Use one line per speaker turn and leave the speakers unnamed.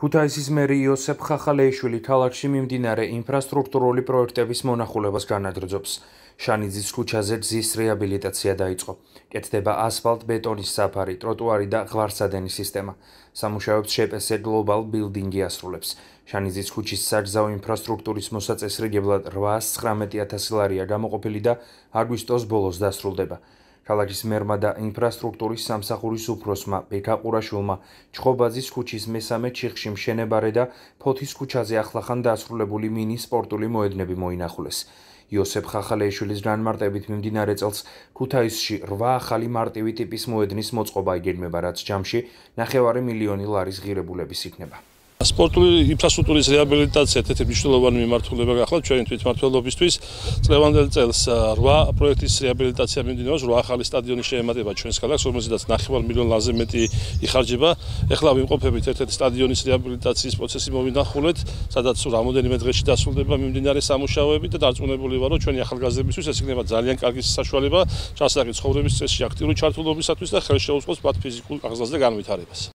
ქუთაისის მერი იოსებ ხახალეიშვილი თალახში მიმდინარე ინფრასტრუქტურული პროექტების მონახულებას განაგრძობს. შანიძის ქუჩაზე ძის რეაბილიტაცია დაიწყო. კეთდება ასფალტ-ბეტონის საფარი, тротуარი და ღვარსადენის სისტემა. სამუშაოებს შეპესე გლობალ ბილდინგი ასრულებს. შანიძის ქუჩის საგზაო ინფრასტრუქტურის მოსაწესრიგებლად 819000 ლარია გამოყოფილი და აგვისტოს ბოლოს დასრულდება. ქალაქის მერმა და ინფრასტრუქტურის სამსახურის უფროსმა ბეკა ყურაშულმა ჩხობაძის ქუჩის მესამე ჩიხში მშენებარე და ფოთის ქუჩაზე ახლახან დასრულებული მინის სპორტული მოედნები მოინახულეს. იოსებ ხახალეიშვილის განმარტებით მიმდინარე წელს ქუთაისში 8 ახალი მარტივი ტიპის მოედნის მოწყობა იგერმება, რაც ჯამში 9.5 მილიონი ლარის ღირებულების იქნება.
სპორტული ინფრასტრუქტურის რეაბილიტაცია ერთ-ერთი მნიშვნელოვანი მიმართულება გახლავთ ჩვენი თვითმმართველობისთვის წლევანდელ წელს 8 პროექტის რეაბილიტაცია მიმდინარეობს 8 ახალი სტადიონის შემატება ჩვენს ქალაქს 50.5 მილიონზე მეტი იხარჯება ახლა ვიმყოფებით ერთ-ერთი სტადიონის რეაბილიტაციის პროცესი მომინახულეთ სადაც რამოდენიმე დღეში დასრულდება მიმდინარე სამუშაოები და დარწმუნებული ვარო ჩვენი ახალგაზრდებისთვის ეს იქნება ძალიან კარგი საშუალება ჩასაგრძნობის წესში აქტიური ჩართულობისათვის და ხელშეუწყოს მათ ფიზიკურ აღზრდას და განვითარებას